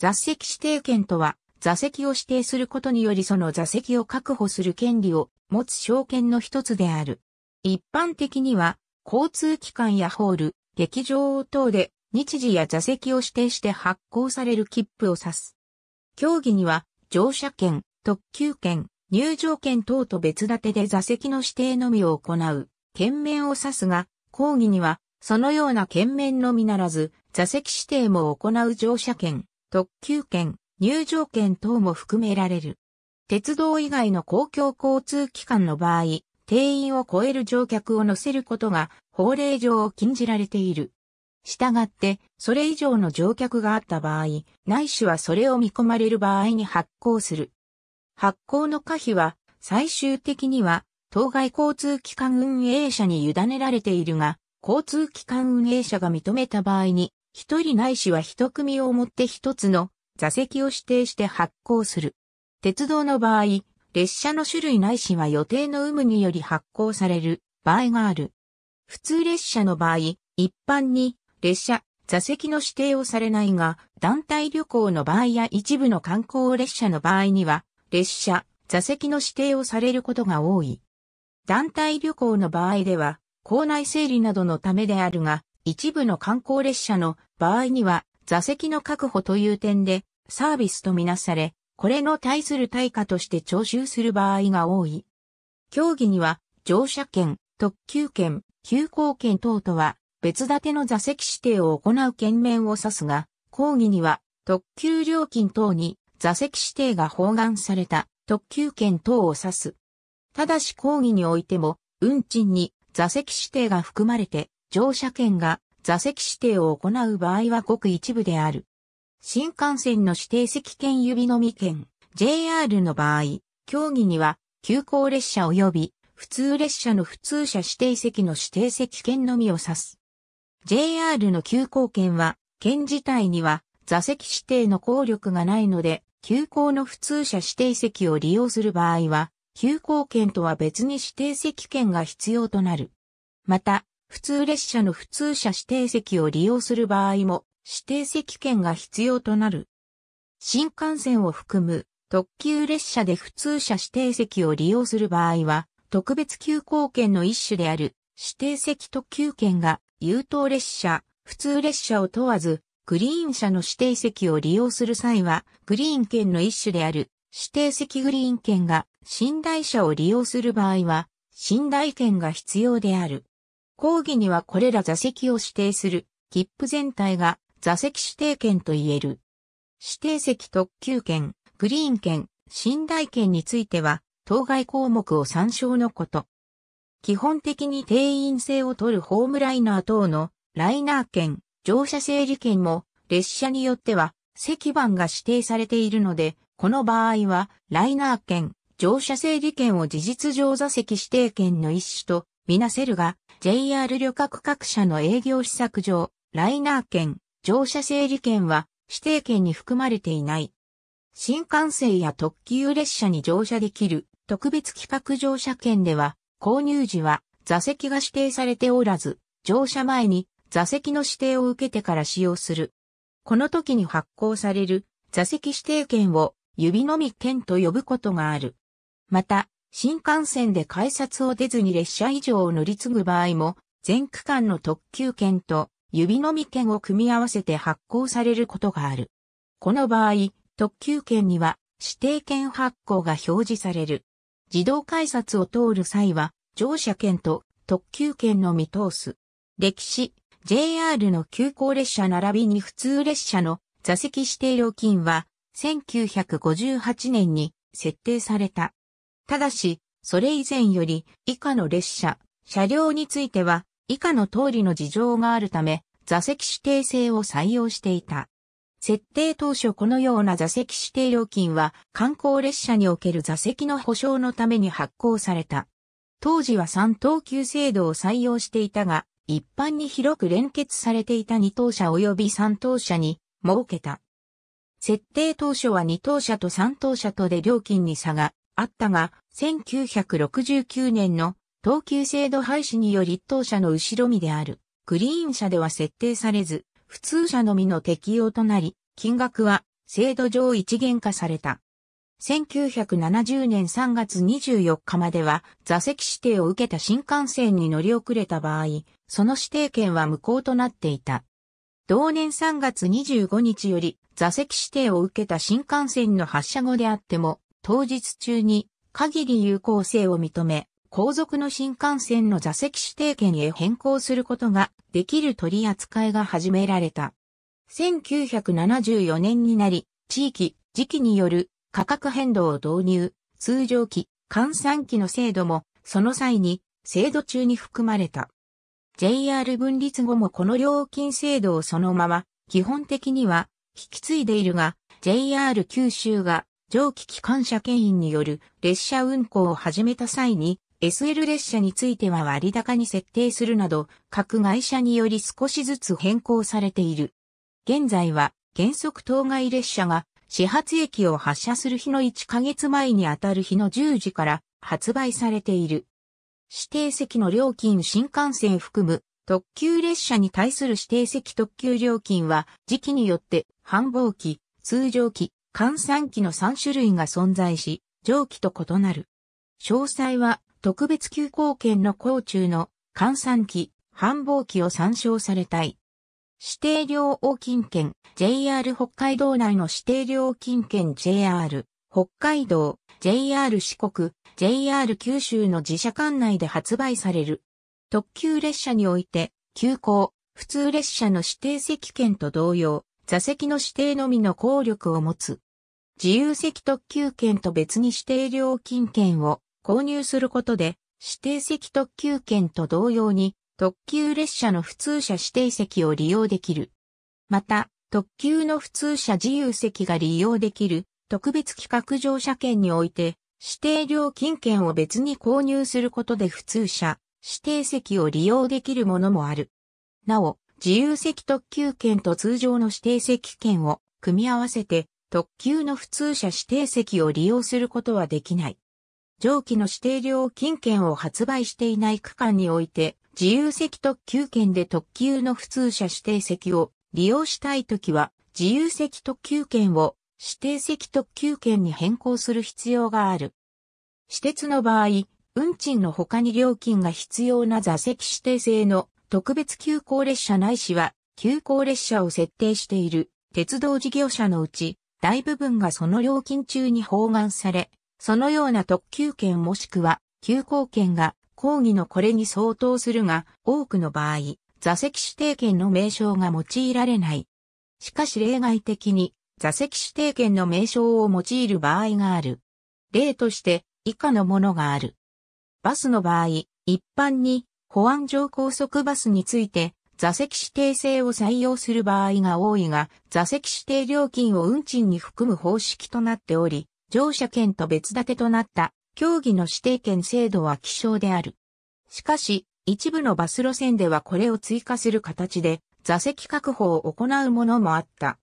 座席指定権とは、座席を指定することによりその座席を確保する権利を持つ証券の一つである。一般的には、交通機関やホール、劇場等で日時や座席を指定して発行される切符を指す。競技には、乗車券、特急券、入場券等と別立てで座席の指定のみを行う、券面を指すが、講義には、そのような券面のみならず、座席指定も行う乗車券、特急券、入場券等も含められる。鉄道以外の公共交通機関の場合、定員を超える乗客を乗せることが法令上禁じられている。したがって、それ以上の乗客があった場合、ないしはそれを見込まれる場合に発行する。発行の可否は、最終的には、当該交通機関運営者に委ねられているが、交通機関運営者が認めた場合に、一人ないしは一組をもって一つの座席を指定して発行する。鉄道の場合、列車の種類ないしは予定の有無により発行される場合がある。普通列車の場合、一般に列車、座席の指定をされないが、団体旅行の場合や一部の観光列車の場合には、列車、座席の指定をされることが多い。団体旅行の場合では、校内整理などのためであるが、一部の観光列車の場合には座席の確保という点でサービスとみなされ、これの対する対価として徴収する場合が多い。競技には乗車券、特急券、急行券等とは別立ての座席指定を行う券面を指すが、講義には特急料金等に座席指定が包含された特急券等を指す。ただし講義においても運賃に座席指定が含まれて乗車券が座席指定を行う場合はごく一部である。新幹線の指定席券指のみ券、JR の場合、競技には、急行列車及び、普通列車の普通車指定席の指定席券のみを指す。JR の急行券は、券自体には、座席指定の効力がないので、急行の普通車指定席を利用する場合は、急行券とは別に指定席券が必要となる。また、普通列車の普通車指定席を利用する場合も指定席券が必要となる。新幹線を含む特急列車で普通車指定席を利用する場合は特別急行券の一種である指定席特急券が優等列車、普通列車を問わずグリーン車の指定席を利用する際はグリーン券の一種である指定席グリーン券が寝台車を利用する場合は寝台券が必要である。講義にはこれら座席を指定する切符全体が座席指定券と言える。指定席特急券、グリーン券、寝台券については、当該項目を参照のこと。基本的に定員制を取るホームライナー等のライナー券、乗車整理券も列車によっては席番が指定されているので、この場合はライナー券、乗車整理券を事実上座席指定券の一種とみなせるが、JR 旅客各社の営業施策上、ライナー券、乗車整理券は指定券に含まれていない。新幹線や特急列車に乗車できる特別企画乗車券では、購入時は座席が指定されておらず、乗車前に座席の指定を受けてから使用する。この時に発行される座席指定券を指のみ券と呼ぶことがある。また、新幹線で改札を出ずに列車以上を乗り継ぐ場合も、全区間の特急券と指のみ券を組み合わせて発行されることがある。この場合、特急券には指定券発行が表示される。自動改札を通る際は、乗車券と特急券のみ通す。歴史、JR の急行列車並びに普通列車の座席指定料金は1958年に設定された。ただし、それ以前より以下の列車、車両については以下の通りの事情があるため、座席指定制を採用していた。設定当初このような座席指定料金は観光列車における座席の保証のために発行された。当時は3等級制度を採用していたが、一般に広く連結されていた2等車及び3等車に設けた。設定当初は2等車と3等車とで料金に差があったが、1969年の等級制度廃止により一等車の後ろ身である、グリーン車では設定されず、普通車のみの適用となり、金額は制度上一元化された。1970年3月24日までは座席指定を受けた新幹線に乗り遅れた場合、その指定権は無効となっていた。同年3月25日より座席指定を受けた新幹線の発車後であっても、当日中に限り有効性を認め、後続の新幹線の座席指定券へ変更することができる取り扱いが始められた。1974年になり、地域、時期による価格変動を導入、通常期、換算期の制度も、その際に、制度中に含まれた。JR 分立後もこの料金制度をそのまま、基本的には、引き継いでいるが、JR 九州が蒸気機関車牽引による列車運行を始めた際に、SL 列車については割高に設定するなど、各会社により少しずつ変更されている。現在は、原則当該列車が始発駅を発車する日の1ヶ月前にあたる日の10時から発売されている。指定席の料金新幹線含む特急列車に対する指定席特急料金は時期によって繁忙期、通常期、換算機の3種類が存在し、蒸気と異なる。詳細は特別急行券の甲中の換算機、繁忙期を参照されたい。指定料黄金券 JR 北海道内の指定料金券 JR 北海道 JR 四国 JR 九州の自社管内で発売される。特急列車において急行、普通列車の指定席券と同様、座席の指定のみの効力を持つ。自由席特急券と別に指定料金券を購入することで、指定席特急券と同様に、特急列車の普通車指定席を利用できる。また、特急の普通車自由席が利用できる特別企画乗車券において、指定料金券を別に購入することで普通車、指定席を利用できるものもある。なお、自由席特急券と通常の指定席券を組み合わせて特急の普通車指定席を利用することはできない。上記の指定料金券を発売していない区間において、自由席特急券で特急の普通車指定席を利用したいときは、自由席特急券を指定席特急券に変更する必要がある。私鉄の場合、運賃の他に料金が必要な座席指定制の特別急行列車ないしは、急行列車を設定している鉄道事業者のうち、大部分がその料金中に包含され、そのような特急券もしくは急行券が講義のこれに相当するが、多くの場合、座席指定券の名称が用いられない。しかし例外的に、座席指定券の名称を用いる場合がある。例として、以下のものがある。バスの場合、一般に保安上高速バスについて、座席指定制を採用する場合が多いが、座席指定料金を運賃に含む方式となっており、乗車券と別立てとなった競技の指定券制度は希少である。しかし、一部のバス路線ではこれを追加する形で、座席確保を行うものもあった。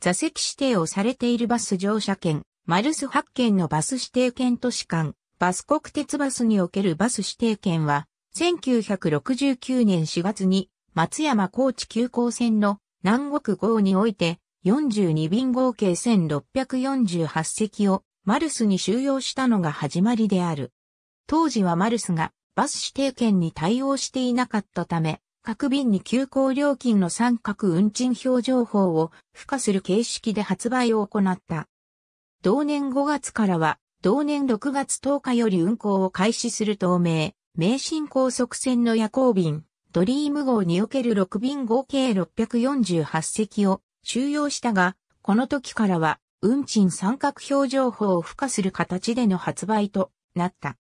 座席指定をされているバス乗車券、マルス8券のバス指定券都市間、バス国鉄バスにおけるバス指定券は、1969年4月に松山高知急行線の南国号において42便合計1648席をマルスに収容したのが始まりである。当時はマルスがバス指定券に対応していなかったため、各便に急行料金の三角運賃表情報を付加する形式で発売を行った。同年5月からは、同年6月10日より運行を開始する透明、名神高速線の夜行便、ドリーム号における6便合計648席を収容したが、この時からは、運賃三角表情法を付加する形での発売となった。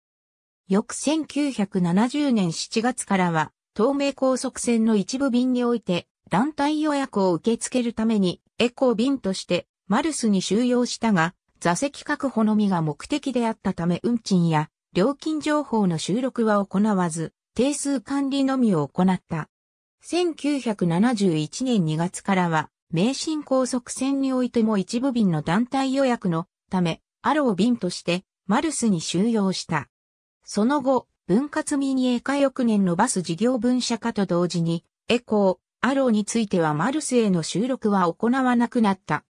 翌1970年7月からは、東名高速線の一部便において、団体予約を受け付けるために、エコー便として、マルスに収容したが、座席確保のみが目的であったため運賃や料金情報の収録は行わず、定数管理のみを行った。1971年2月からは、名神高速線においても一部便の団体予約のため、アロー便として、マルスに収容した。その後、分割民営化翌年のバス事業分社化と同時に、エコー、アローについてはマルスへの収録は行わなくなった。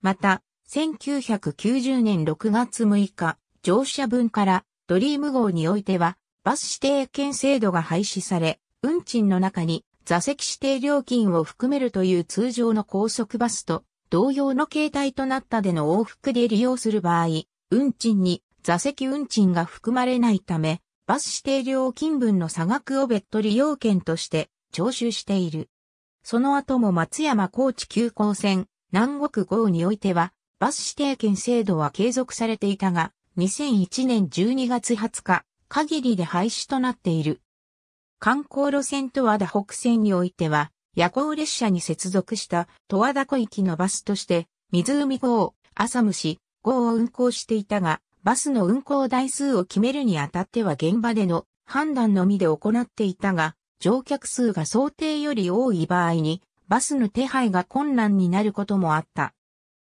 また、1990年6月6日、乗車分からドリーム号においては、バス指定券制度が廃止され、運賃の中に座席指定料金を含めるという通常の高速バスと同様の形態となったでの往復で利用する場合、運賃に座席運賃が含まれないため、バス指定料金分の差額を別途利用券として徴収している。その後も松山高知急行線、南国号においては、バス指定券制度は継続されていたが、2001年12月20日、限りで廃止となっている。観光路線と和田北線においては、夜行列車に接続した十和田湖行きのバスとして、湖号浅虫号を運行していたが、バスの運行台数を決めるにあたっては現場での判断のみで行っていたが、乗客数が想定より多い場合に、バスの手配が困難になることもあった。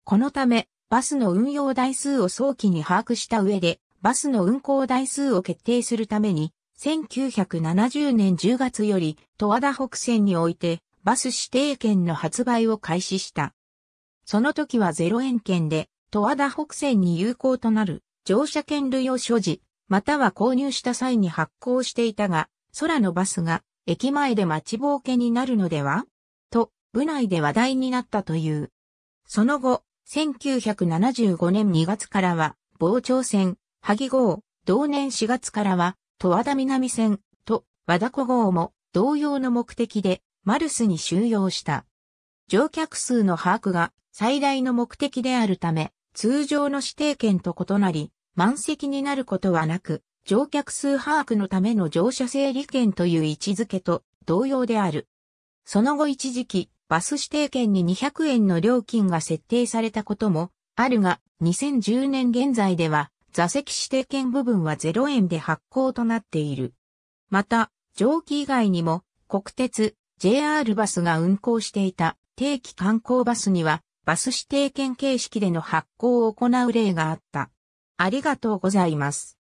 このため、バスの運用台数を早期に把握した上で、バスの運行台数を決定するために、1970年10月より、戸和田北線において、バス指定券の発売を開始した。その時は0円券で、戸和田北線に有効となる、乗車券類を所持、または購入した際に発行していたが、空のバスが、駅前で待ちぼうけになるのではと、部内で話題になったという。その後、1975年2月からは、傍聴線、萩号、同年4月からは、戸和田南線、と、和田古号も、同様の目的で、マルスに収容した。乗客数の把握が最大の目的であるため、通常の指定券と異なり、満席になることはなく、乗客数把握のための乗車整理券という位置づけと同様である。その後一時期、バス指定券に200円の料金が設定されたこともあるが、2010年現在では、座席指定券部分は0円で発行となっている。また、蒸気以外にも、国鉄、JR バスが運行していた定期観光バスには、バス指定券形式での発行を行う例があった。ありがとうございます。